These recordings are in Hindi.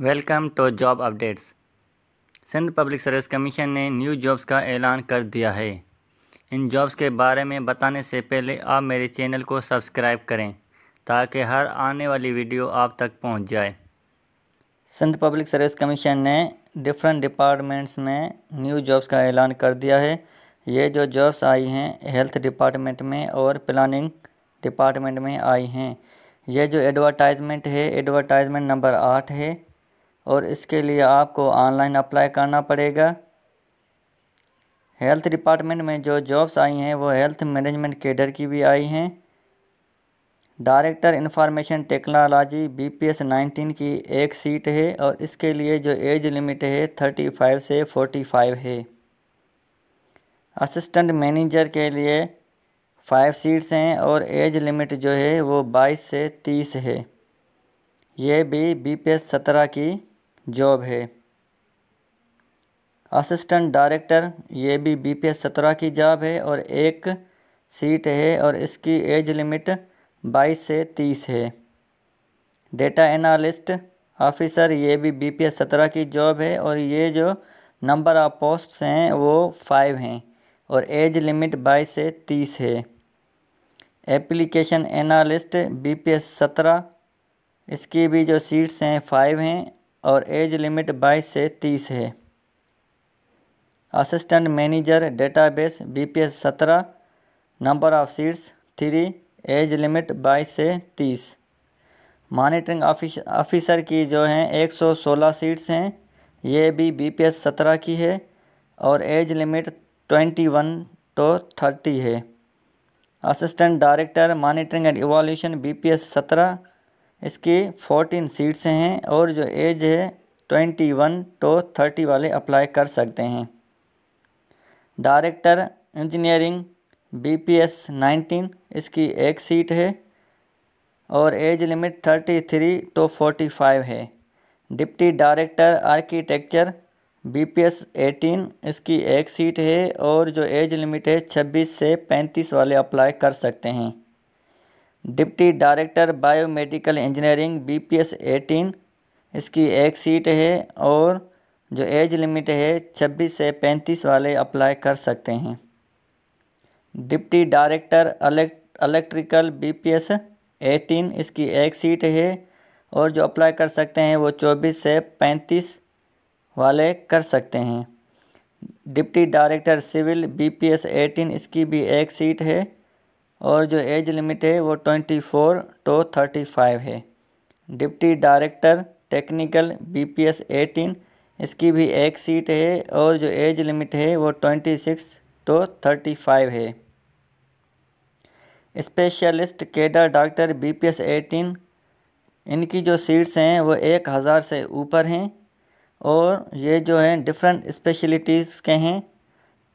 welcome to job updates Sindh public service commission ने न्यू जॉब्स का ऐलान कर दिया है इन जॉब्स के बारे में बताने से पहले आप मेरे चैनल को सब्सक्राइब करें ताकि हर आने वाली वीडियो आप तक पहुंच जाए सिंध पब्लिक सर्विस कमीशन ने डिफरेंट डिपार्टमेंट्स में न्यू जॉब्स का ऐलान कर दिया है ये जो जॉब्स आई हैं हेल्थ डिपार्टमेंट में और प्लानिंग डिपार्टमेंट में आई हैं ये जो एडवर्टाइजमेंट है एडवर्टाइजमेंट नंबर आठ है और इसके लिए आपको ऑनलाइन अप्लाई करना पड़ेगा हेल्थ डिपार्टमेंट में जो जॉब्स आई हैं वो हेल्थ मैनेजमेंट केडर की भी आई हैं director information technology B P S nineteen की एक सीट है और इसके लिए जो एज लिमिट है थर्टी फाइव से फोर्टी फाइव है असिस्टेंट मैनेजर के लिए फाइव सीट्स हैं और एज लिमिट जो है वो बाईस से तीस है ये भी बी पी एस सत्रह की जॉब है असिस्टेंट डायरेक्टर ये भी बी पी एस सत्रह की जॉब है और एक सीट है और इसकी एज लिमिट बाईस से तीस है डेटा एनालिस्ट ऑफिसर ये भी बी पी एस सत्रह की जॉब है और ये जो नंबर ऑफ पोस्ट्स हैं वो फाइव हैं और एज लिमिट बाईस से तीस है application analyst B P S सत्रह इसकी भी जो सीट्स हैं फाइव हैं और एज लिमिट 22 से 30 है assistant manager database BPS 17 number of seats three age limit 22 से 30 मॉनिटरिंग ऑफिसर की जो हैं 116 सीट्स हैं ये भी बीपीएस 17 की है और एज लिमिट 21 तो 30 है assistant director monitoring and evolution BPS इसकी फोर्टीन सीट्स हैं और जो एज है ट्वेंटी वन टू थर्टी वाले अप्लाई कर सकते हैं director engineering B P S nineteen इसकी एक सीट है और age limit thirty three to forty five है deputy director architecture B P S eighteen इसकी एक सीट है और जो एज लिमिट है छब्बीस से पैंतीस वाले अप्लाई कर सकते हैं deputy director biomedical engineering B P S eighteen इसकी एक सीट है और जो एज लिमिट है छब्बीस से पैंतीस वाले अप्लाई कर सकते हैं deputy director electrical B P S eighteen इसकी एक सीट है और जो अप्लाई कर सकते हैं वो चौबीस से पैंतीस वाले कर सकते हैं deputy director civil B P S eighteen इसकी भी एक सीट है और जो एज लिमिट है वो twenty four to thirty five है deputy director technical B P S eighteen इसकी भी एक सीट है और जो एज लिमिट है वो twenty six to thirty five है specialist cadre doctor B P S eighteen इनकी जो सीट्स हैं वो एक हज़ार से ऊपर हैं और ये जो हैं डिफरेंट स्पेशलिटीज़ के हैं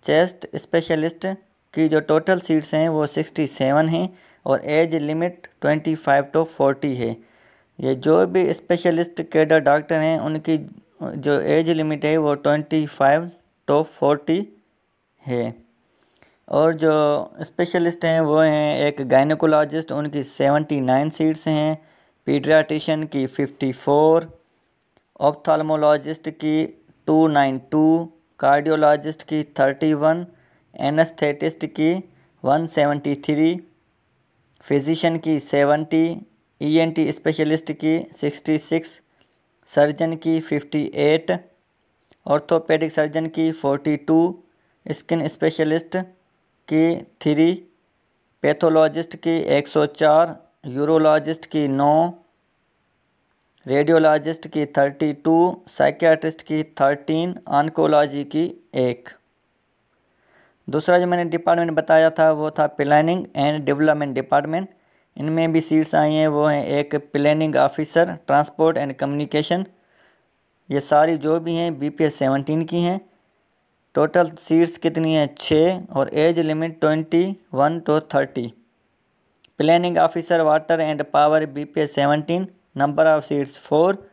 चेस्ट स्पेशलिस्ट की जो टोटल सीट्स हैं वो सिक्सटी सेवन हैं और age limit twenty five to forty है ये जो भी स्पेशलिस्ट कैडर डॉक्टर हैं उनकी जो एज लिमिट है वो ट्वेंटी फाइव टू फोर्टी है और जो स्पेशलिस्ट हैं वो हैं एक गायनकोलॉजिस्ट उनकी सेवेंटी नाइन सीट्स हैं पीड्राटिशन की फिफ्टी फोर ऑप्थालमोलॉजिस्ट की टू नाइन टू कार्डियोलॉजिस्ट की थर्टी वन एनस्थेटिस्ट की 173 फिजिशियन की 70 ईएनटी स्पेशलिस्ट की 66 सर्जन की 58 ऑर्थोपेडिक सर्जन की 42 स्किन स्पेशलिस्ट की थ्री पैथोलॉजिस्ट की 104 यूरोलॉजिस्ट की 9 रेडियोलॉजिस्ट की थर्टी टू साइकियाट्रिस्ट की थर्टीन आंकोलॉजी की एक दूसरा जो मैंने डिपार्टमेंट बताया था वो था प्लानिंग एंड डेवलपमेंट डिपार्टमेंट इनमें भी सीट्स आई हैं वो हैं एक planning officer transport and communication ये सारी जो भी हैं बी पी एस सेवनटीन की हैं टोटल सीट्स कितनी हैं छः और age limit twenty one to thirty planning officer water and power B P S seventeen number of seats four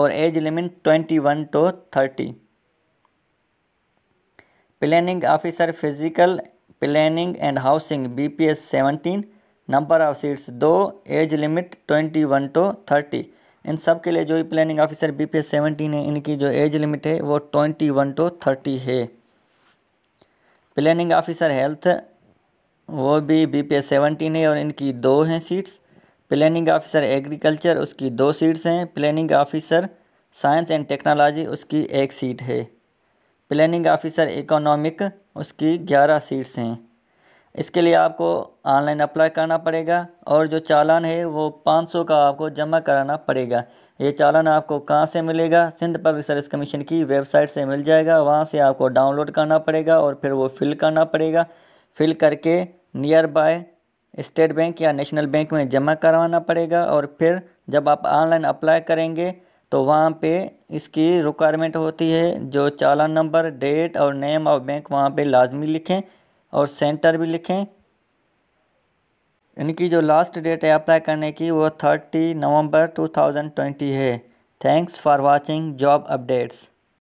और age limit twenty one to thirty planning officer physical planning and housing B P S seventeen number of seats दो age limit twenty one to thirty इन सब के लिए जो भी planning officer B P S seventeen है इनकी जो एज लिमिट है वो ट्वेंटी वन टू थर्टी है प्लानिंग ऑफिसर हेल्थ वो भी बी पी एस सेवनटीन है और इनकी दो हैं सीट्स प्लानिंग ऑफिसर एग्रीकल्चर उसकी दो सीट्स हैं planning officer science and technology उसकी एक सीट है प्लानिंग ऑफिसर इकोनॉमिक उसकी ग्यारह सीट्स हैं इसके लिए आपको ऑनलाइन अप्लाई करना पड़ेगा और जो चालान है वो 500 का आपको जमा कराना पड़ेगा ये चालान आपको कहाँ से मिलेगा सिंध पब्लिक सर्विस कमीशन की वेबसाइट से मिल जाएगा वहाँ से आपको डाउनलोड करना पड़ेगा और फिर वो फिल करना पड़ेगा फिल करके नियर बाय स्टेट बैंक या नेशनल बैंक में जमा करवाना पड़ेगा और फिर जब आप ऑनलाइन अप्लाई करेंगे तो वहाँ पे इसकी रिक्वायरमेंट होती है जो चालान नंबर डेट और नेम ऑफ बैंक वहाँ पे लाजमी लिखें और सेंटर भी लिखें इनकी जो लास्ट डेट है अप्लाई करने की वो thirty November two thousand twenty है thanks for watching job updates